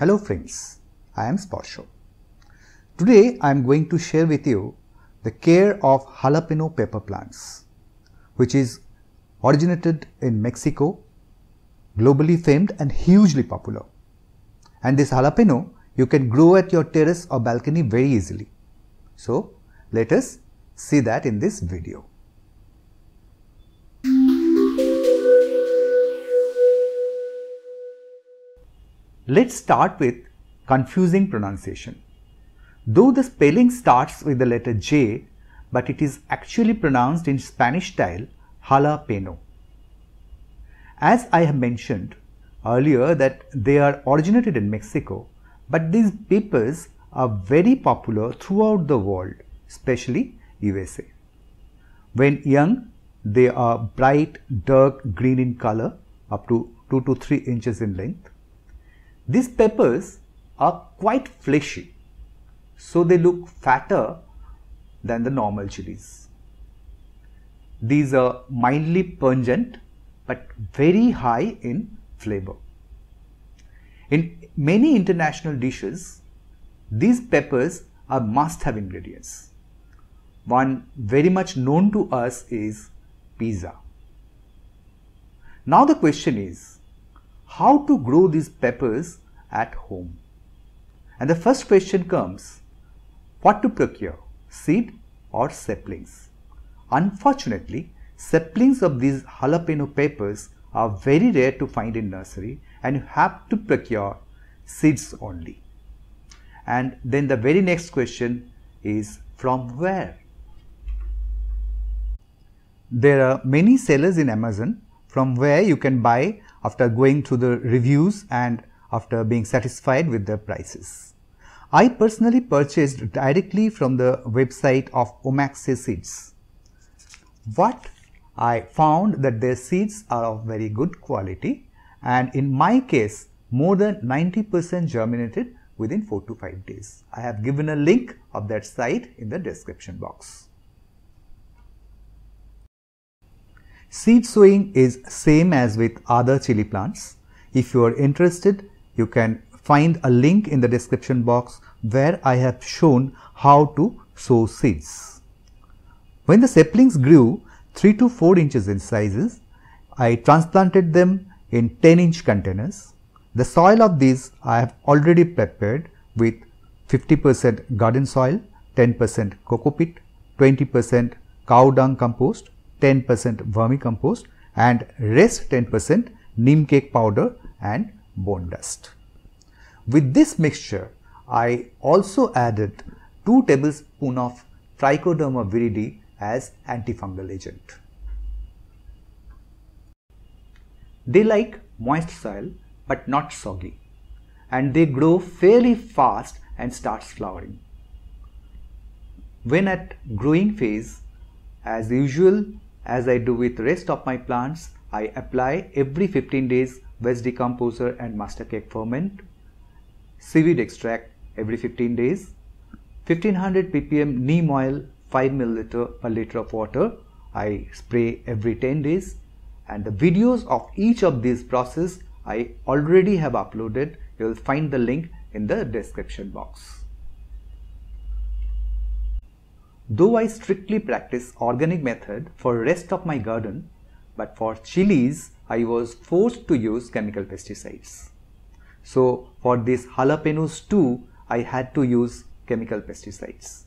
Hello friends, I am Sparsho. Today I am going to share with you the care of jalapeno pepper plants which is originated in Mexico, globally famed and hugely popular. And this jalapeno you can grow at your terrace or balcony very easily. So let us see that in this video. Let's start with confusing pronunciation. Though the spelling starts with the letter J, but it is actually pronounced in Spanish style jalapeno. As I have mentioned earlier that they are originated in Mexico, but these peppers are very popular throughout the world, especially USA. When young, they are bright dark green in color up to 2 to 3 inches in length. These peppers are quite fleshy, so they look fatter than the normal chilies. These are mildly pungent but very high in flavor. In many international dishes, these peppers are must-have ingredients. One very much known to us is pizza. Now the question is, how to grow these peppers at home. And the first question comes, what to procure, seed or saplings? Unfortunately, saplings of these jalapeno peppers are very rare to find in nursery and you have to procure seeds only. And then the very next question is from where? There are many sellers in Amazon from where you can buy after going through the reviews and after being satisfied with the prices. I personally purchased directly from the website of Omaxi seeds. What I found that their seeds are of very good quality and in my case more than 90% germinated within 4 to 5 days. I have given a link of that site in the description box. Seed sowing is same as with other chili plants. If you are interested, you can find a link in the description box where I have shown how to sow seeds. When the saplings grew 3 to 4 inches in sizes, I transplanted them in 10 inch containers. The soil of these I have already prepared with 50% garden soil, 10% coco peat, 20% cow dung compost 10% vermicompost and rest 10% neem cake powder and bone dust. With this mixture, I also added 2 tablespoon of trichoderma viridi as antifungal agent. They like moist soil but not soggy and they grow fairly fast and starts flowering. When at growing phase, as usual as I do with rest of my plants, I apply every 15 days West Decomposer and Master Cake Ferment, seaweed extract every 15 days, 1500 ppm neem oil 5 ml per liter of water, I spray every 10 days and the videos of each of these process I already have uploaded, you will find the link in the description box. Though I strictly practice organic method for rest of my garden, but for chilies, I was forced to use chemical pesticides. So for these jalapenos too, I had to use chemical pesticides.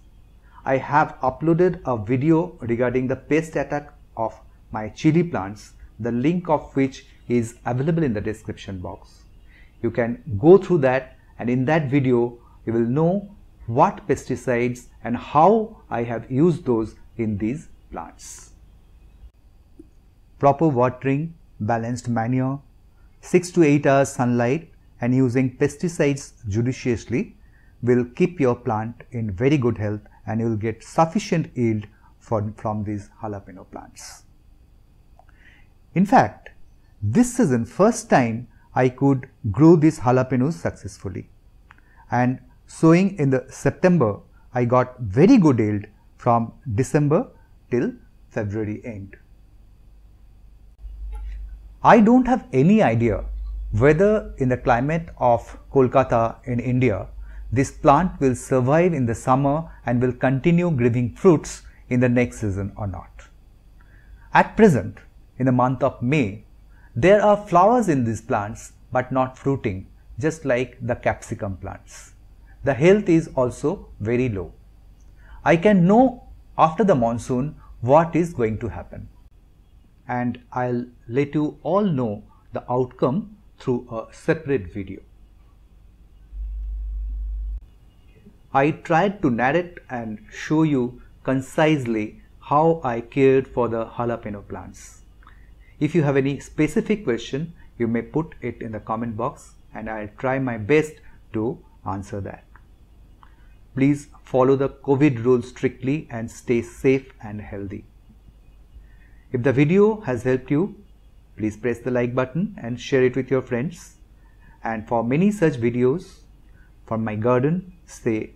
I have uploaded a video regarding the pest attack of my chili plants, the link of which is available in the description box. You can go through that and in that video, you will know what pesticides and how I have used those in these plants. Proper watering, balanced manure, 6 to 8 hours sunlight and using pesticides judiciously will keep your plant in very good health and you will get sufficient yield from, from these jalapeno plants. In fact, this season first time I could grow these jalapenos successfully and sowing in the September, I got very good yield from December till February end. I don't have any idea whether in the climate of Kolkata in India, this plant will survive in the summer and will continue giving fruits in the next season or not. At present, in the month of May, there are flowers in these plants but not fruiting, just like the capsicum plants the health is also very low. I can know after the monsoon what is going to happen. And I'll let you all know the outcome through a separate video. I tried to narrate and show you concisely how I cared for the jalapeno plants. If you have any specific question, you may put it in the comment box and I'll try my best to answer that. Please follow the COVID rules strictly and stay safe and healthy. If the video has helped you, please press the like button and share it with your friends. And for many such videos from my garden, stay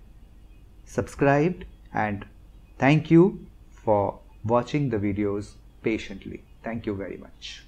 subscribed and thank you for watching the videos patiently. Thank you very much.